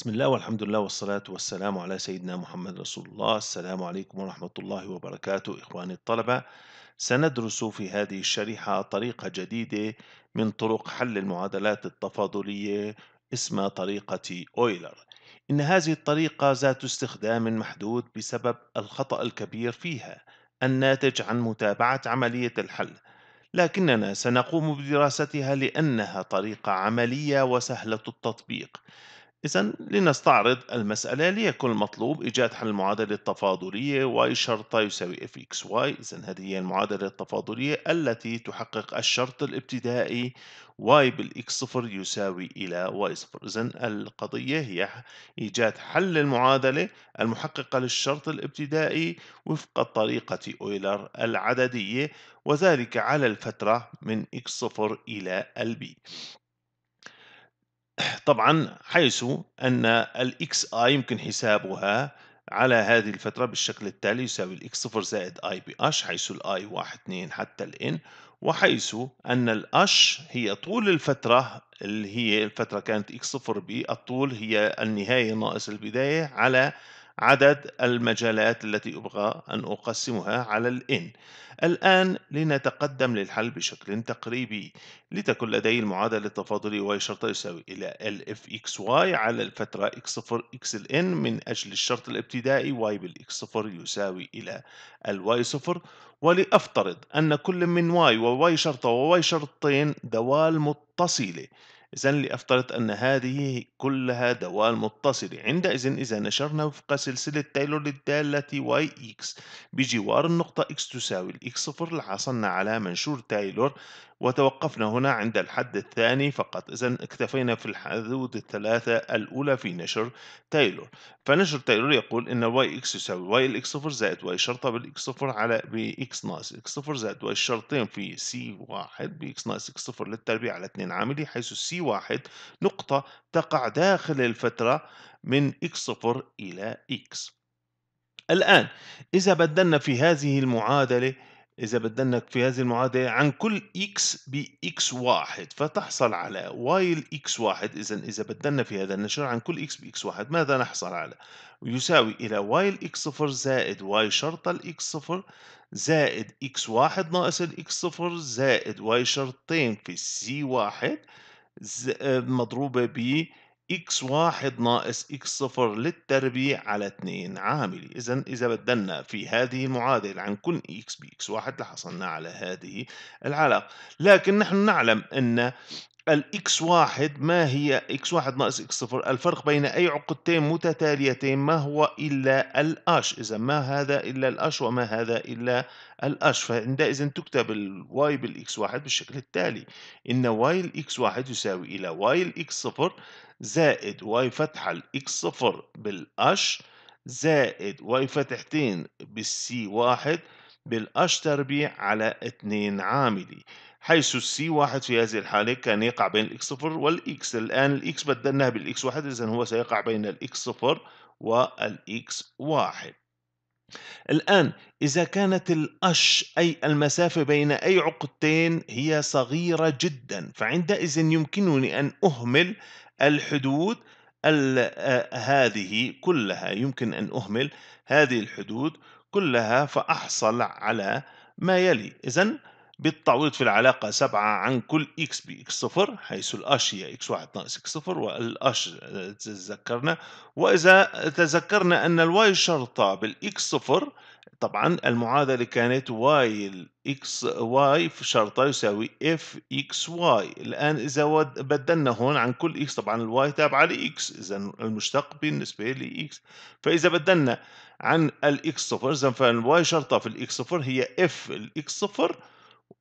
بسم الله والحمد لله والصلاة والسلام على سيدنا محمد رسول الله السلام عليكم ورحمة الله وبركاته إخواني الطلبة سندرس في هذه الشريحة طريقة جديدة من طرق حل المعادلات التفاضلية اسمها طريقة أويلر إن هذه الطريقة ذات استخدام محدود بسبب الخطأ الكبير فيها الناتج عن متابعة عملية الحل لكننا سنقوم بدراستها لأنها طريقة عملية وسهلة التطبيق إذا لنستعرض المسألة ليكن المطلوب إيجاد حل المعادلة التفاضلية y شرطة يساوي x y إذا هذه هي المعادلة التفاضلية التي تحقق الشرط الابتدائي y بالx صفر يساوي إلى y صفر إذا القضية هي إيجاد حل المعادلة المحققة للشرط الابتدائي وفق طريقة أويلر العددية وذلك على الفترة من x صفر إلى البي طبعًا حيث أن الاكس اي يمكن حسابها على هذه الفترة بالشكل التالي يساوي الاكس صفر زائد اي بي اش حيث الاي i واحد اتنين حتى الان وحيث أن الاش هي طول الفترة اللي هي الفترة كانت اكس صفر ب الطول هي النهاية ناقص البداية على عدد المجالات التي أبغى أن أقسمها على الإن الآن لنتقدم للحل بشكل تقريبي لتكن لدي المعادلة التفاضلية y شرطة يساوي إلى Y على الفترة x0 N من أجل الشرط الابتدائي y بالx0 يساوي إلى y0 ولأفترض أن كل من y و y شرطة و y شرطين دوال متصلة إذا لأفترض أن هذه كلها دوال متصلة عندئذ إذا نشرنا وفق سلسلة تايلور للدالة y x بجوار النقطة x تساوي x صفر لحصلنا على منشور تايلور وتوقفنا هنا عند الحد الثاني فقط إذا اكتفينا في الحدود الثلاثة الأولى في نشر تايلور فنشر تايلور يقول إن واي إكس يساوي واي الإكس صفر زائد واي شرطة بالإكس صفر على بإكس ناقص إكس صفر زائد واي شرطين في سي واحد بإكس ناقص إكس صفر للتربيع على اثنين عاملي حيث سي واحد نقطة تقع داخل الفترة من إكس صفر إلى إكس الآن إذا بدلنا في هذه المعادلة إذا بدنا في هذه المعادلة عن كل x x واحد فتحصل على y x واحد إذا إذا بدلنا في هذا النشر عن كل x x واحد ماذا نحصل على؟ يساوي إلى y x صفر زائد y شرطة ل x صفر زائد x واحد ناقص ال x صفر زائد y شرطين في c واحد آه، مضروبة ب x1 ناقص x0 للتربيع على 2 عاملي إذا إذا بدلنا في هذه المعادلة عن كل اكس باكس 1 لحصلنا على هذه العلاقة لكن نحن نعلم أن الاكس واحد ما هي اكس واحد ناقص اكس صفر الفرق بين اي عقدتين متتاليتين ما هو الا الاش اذا ما هذا الا الاش وما هذا الا الاش فعندئذ تكتب الواي بالاكس واحد بالشكل التالي ان واي الاكس واحد يساوي الى واي الاكس صفر زائد واي فتحة الاكس صفر بالاش زائد واي فتحتين بالسي واحد بالاش تربيع على اتنين عاملي حيث السي واحد في هذه الحالة كان يقع بين الإكس صفر والإكس الآن الإكس بدلناها بالإكس واحد إذا هو سيقع بين الإكس صفر والإكس واحد الآن إذا كانت الأش أي المسافة بين أي عقدتين هي صغيرة جدا فعندئذ يمكنني أن أهمل الحدود آه، هذه كلها يمكن أن أهمل هذه الحدود كلها فأحصل على ما يلي إذا بالتعويض في العلاقة 7 عن كل x x صفر حيث الأش هي x1 ناقص x صفر والأش تذكرنا وإذا تذكرنا أن الواي شرطة بالx صفر طبعا المعادلة كانت y x y في شرطة يساوي f x y الآن إذا بدلنا هون عن كل x طبعا الواي تابعة ل x إذا المشتق بالنسبة ل x فإذا بدلنا عن ال x صفر إذا فالواي شرطة في ال x صفر هي f ال x صفر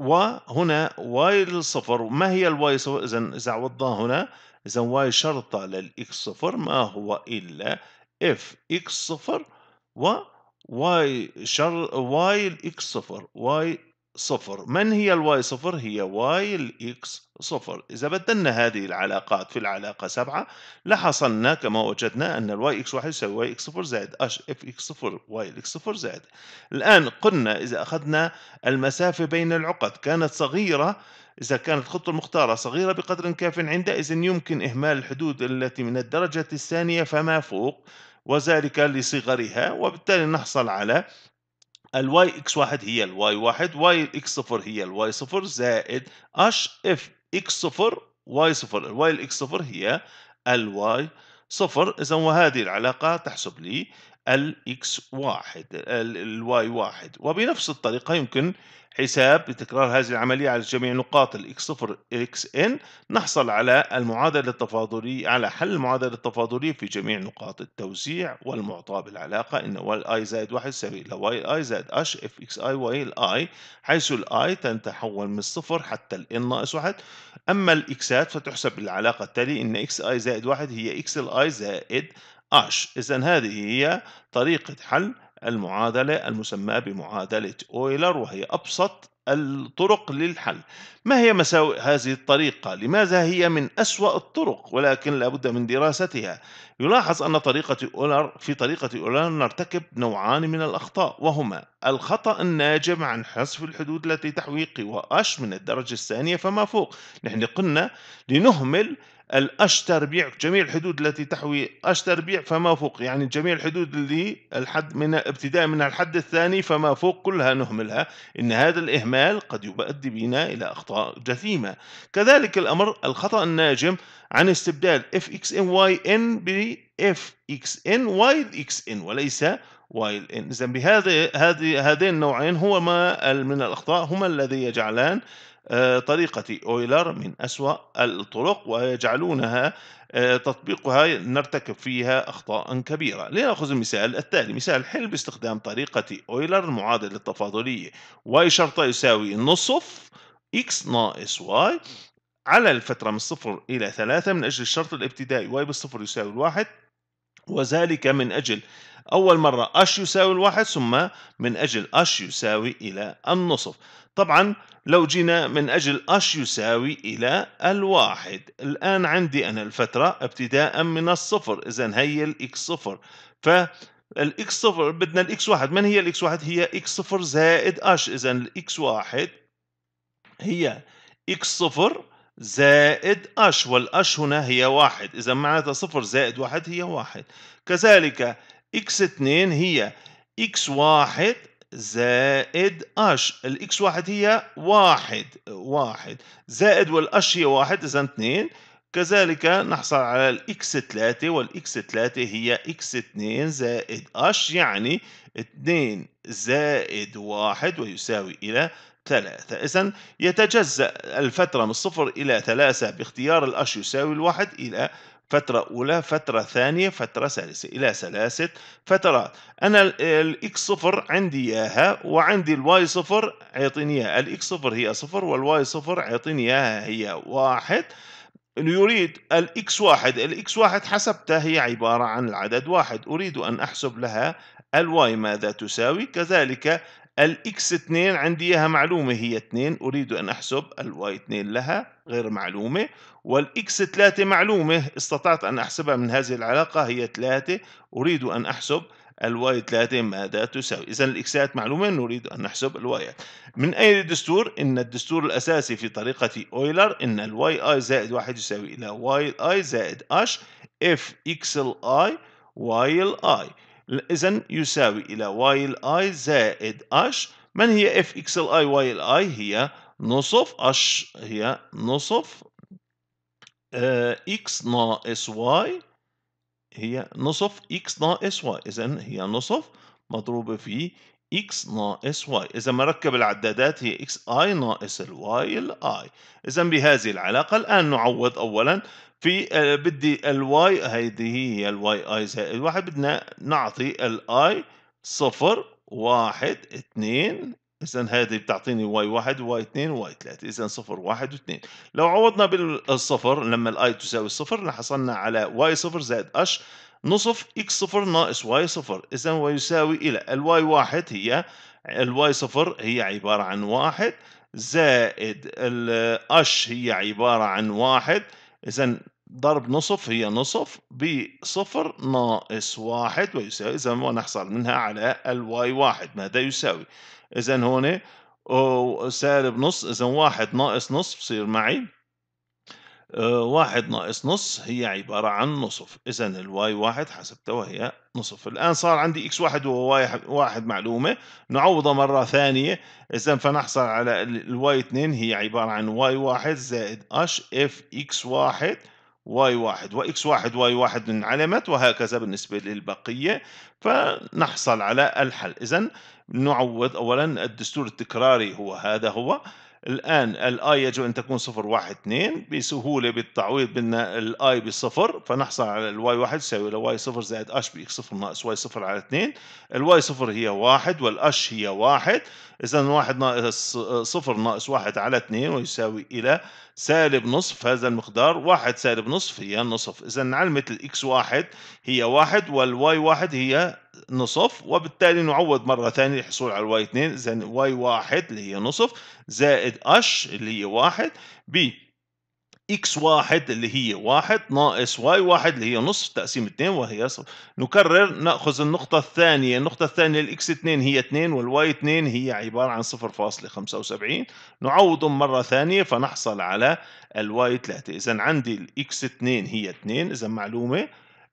وهنا واي للصفر ما هي الواي صفر إذا إذا عوضناها هنا إذا واي شرطة للإكس صفر ما هو إلا اف إكس صفر و واي شر واي الإكس صفر واي صفر من هي الواي صفر هي واي الإكس صفر إذا بدلنا هذه العلاقات في العلاقة سبعة لحصلنا كما وجدنا أن الواي إكس واحد يساوي واي إكس صفر زائد أش إف إكس صفر واي اكس صفر زائد الآن قلنا إذا أخذنا المسافة بين العقد كانت صغيرة إذا كانت الخطة المختارة صغيرة بقدر كاف عندئذ يمكن إهمال الحدود التي من الدرجة الثانية فما فوق وذلك لصغرها وبالتالي نحصل على الواي اكس 1 هي الواي 1 واي اكس صفر هي الواي صفر زائد اش اف اكس صفر واي صفر الواي الاكس صفر هي الواي صفر اذا وهذه العلاقه تحسب لي الاكس واحد الواي واحد وبنفس الطريقة يمكن حساب بتكرار هذه العملية على جميع نقاط الاكس صفر اكس ان نحصل على المعادلة التفاضلية على حل المعادلة التفاضلية في جميع نقاط التوزيع والمعطى بالعلاقة ان واي زائد واحد يساوي الى واي اي زائد اش اف اكس اي واي الاي حيث الاي تتحول من الصفر حتى الان ناقص واحد اما الاكسات فتحسب بالعلاقة التالية ان اكس اي زائد واحد هي اكس الاي زائد اش إذا هذه هي طريقة حل المعادلة المسماة بمعادلة أويلر وهي أبسط الطرق للحل ما هي مساوئ هذه الطريقة؟ لماذا هي من أسوأ الطرق ولكن لابد من دراستها يلاحظ أن طريقة أولر في طريقة أولر نرتكب نوعان من الأخطاء وهما الخطأ الناجم عن حذف الحدود التي تحوي قوى أش من الدرجة الثانية فما فوق نحن قلنا لنهمل الأشتر بيع جميع الحدود التي تحوي أشتر بيع فما فوق يعني جميع الحدود اللي الحد من ابتداء من الحد الثاني فما فوق كلها نهملها إن هذا الإهمال قد يؤدي بنا إلى أخطاء جثيمة كذلك الأمر الخطأ الناجم عن استبدال fxny_n ب fxn اكس ان وليس while ان إذا بهذا هذين النوعين هو ما من الأخطاء هما الذي يجعلان آه، طريقة أويلر من أسوأ الطرق ويجعلونها آه، تطبيقها نرتكب فيها أخطاء كبيرة لنأخذ المثال التالي مثال حل باستخدام طريقة أويلر المعادلة التفاضلية y شرطة يساوي نصف x ناقص y على الفترة من صفر إلى ثلاثة من أجل الشرط الابتدائي y بالصفر يساوي الواحد وذلك من أجل أول مرة أش يساوي الواحد ثم من أجل أش يساوي إلى النصف طبعا لو جينا من أجل أش يساوي إلى الواحد الآن عندي أنا الفترة ابتداء من الصفر إذا هي الإكس صفر فالإكس صفر بدنا الإكس واحد من هي الإكس واحد هي إكس صفر زائد أش إذا الإكس واحد هي إكس صفر زائد أش والأش هنا هي واحد إذا معناتها صفر زائد واحد هي واحد كذلك إكس اثنين هي إكس واحد زائد اش الاكس واحد هي واحد واحد زائد والاش هي واحد اذا اثنين كذلك نحصل على الاكس ثلاثة والاكس ثلاثة هي اكس اثنين زائد اش يعني اثنين زائد واحد ويساوي الى ثلاثة اذا يتجزأ الفترة من صفر الى ثلاثة باختيار الاش يساوي الواحد الى فترة أولى فترة ثانية فترة ثالثة إلى ثلاثة فترات أنا الإكس صفر عندي إياها وعندي الواي صفر عيطيني إياها الإكس صفر هي صفر والواي صفر عيطيني إياها هي واحد يريد الإكس واحد الإكس واحد حسبتها هي عبارة عن العدد واحد أريد أن أحسب لها الواي ماذا تساوي كذلك الاكس 2 عندي اياها معلومه هي 2 اريد ان احسب الواي 2 لها غير معلومه والاكس 3 معلومه استطعت ان احسبها من هذه العلاقه هي 3 اريد ان احسب الواي 3 ماذا تساوي اذا الاكسات معلومه نريد ان نحسب الوايات من اي دستور ان الدستور الاساسي في طريقه اويلر ان الواي اي زائد 1 يساوي الى واي اي زائد اش اف اكس الاي واي الاي إذا يساوي إلى y الآي زائد h من هي f x الآي y الآي هي نصف h هي نصف آه، x ناقص y هي نصف x ناقص y إذا هي نصف مضروبة في x ناقص y إذا مركب العدادات هي x i ناقص ال y ال i إذا بهذه العلاقة الآن نعوض أولا في آه، بدي الواي هيدي هي الواي اي زائد واحد بدنا نعطي الاي صفر واحد اثنين اذا هذه بتعطيني واي واحد واي اثنين واي ثلاثة اذا صفر واحد واثنين لو عوضنا بالصفر لما الاي تساوي الصفر لحصلنا على واي صفر زائد اش نصف اكس صفر ناقص واي صفر اذا ويساوي الى الواي واحد هي الواي صفر هي عبارة عن واحد زائد الاش هي عبارة عن واحد إذا ضرب نصف هي نصف بصفر ناقص واحد ويساوي إذا ونحصل منها على الواي واحد ماذا يساوي إذا هون سالب نص إذا واحد ناقص نصف بصير معي آه، واحد ناقص نص هي عبارة عن نصف إذا الواي واحد حسبتها وهي نصف الآن صار عندي إكس واحد وواي واحد معلومة نعوضها مرة ثانية إذا فنحصل على الواي اثنين هي عبارة عن واي واحد زائد اش اف إكس واحد واي واحد وإكس واحد واي واحد انعلمت وهكذا بالنسبة للبقية فنحصل على الحل إذا نعوض أولا الدستور التكراري هو هذا هو الآن الآي يجب أن تكون صفر واحد اثنين بسهولة بالتعويض بدنا الآي بصفر فنحصل على الواي واحد يساوي الواي صفر زائد أش بإكس صفر ناقص واي صفر على اثنين الواي صفر هي واحد والأش هي واحد إذا واحد ناقص صفر ناقص واحد على اثنين ويساوي إلى سالب نصف هذا المقدار واحد سالب نصف هي نصف إذا علمت الإكس واحد هي واحد والواي واحد هي نصف وبالتالي نعوض مرة ثانية الحصول على الواي 2 إذا واي واحد اللي هي نصف زائد اش اللي هي واحد ب اكس واحد اللي هي واحد ناقص واي واحد اللي هي نصف تقسيم اثنين وهي صفر نكرر ناخذ النقطة الثانية النقطة الثانية الاكس 2 هي 2 والواي 2 هي عبارة عن صفر فاصلة خمسة وسبعين نعوضهم مرة ثانية فنحصل على الواي 3 إذا عندي الاكس 2 هي 2 إذا معلومة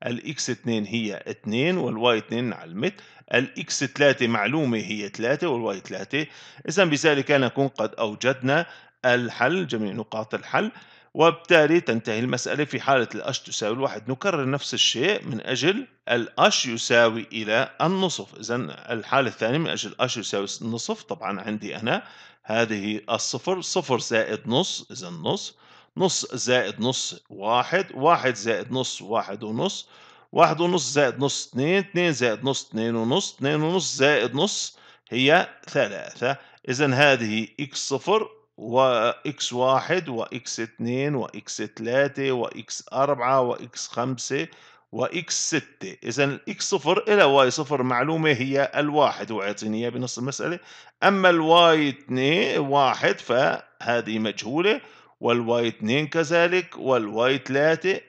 الاكس 2 هي 2 والواي 2 علمت الاكس 3 معلومة هي 3 والواي 3 إذا بذلك نكون قد أوجدنا الحل جميع نقاط الحل وبالتالي تنتهي المسألة في حالة الأش تساوي الواحد نكرر نفس الشيء من أجل الأش يساوي إلى النصف إذا الحالة الثانية من أجل الأش يساوي النصف طبعا عندي أنا هذه الصفر صفر زائد نص إذا نص نص زائد نص واحد واحد زائد نص واحد ونص واحد ونص زائد نص اثنين اثنين زائد نص اثنين ونص اثنين ونص زائد نص هي ثلاثة إذا هذه إكس صفر وإكس واحد وإكس x وإكس و وإكس أربعة وإكس خمسة وإكس ستة إذا الإكس صفر إلى واي صفر معلومة هي الواحد وعطيني إياه بنص المسألة أما الواي اثنين واحد فهذه مجهولة والواي 2 كذلك والواي 3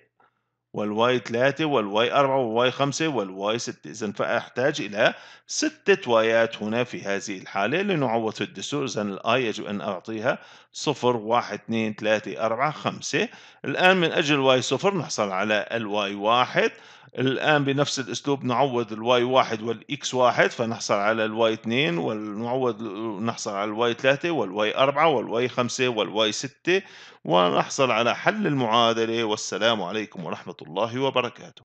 والواي 3 والواي 4 والواي 5 والواي 6 إذا فأحتاج إلى ستة وايات هنا في هذه الحالة لنعوض في الدستور إذا الآي يجب أن أعطيها 0 1 2 3 4 5 الآن من أجل واي 0 نحصل على الواي 1 الآن بنفس الأسلوب نعوض الواي واحد والإكس واحد فنحصل على الواي اثنين ونعوض نحصل على الواي ثلاثة والواي أربعة والواي خمسة والواي ستة ونحصل على حل المعادلة والسلام عليكم ورحمة الله وبركاته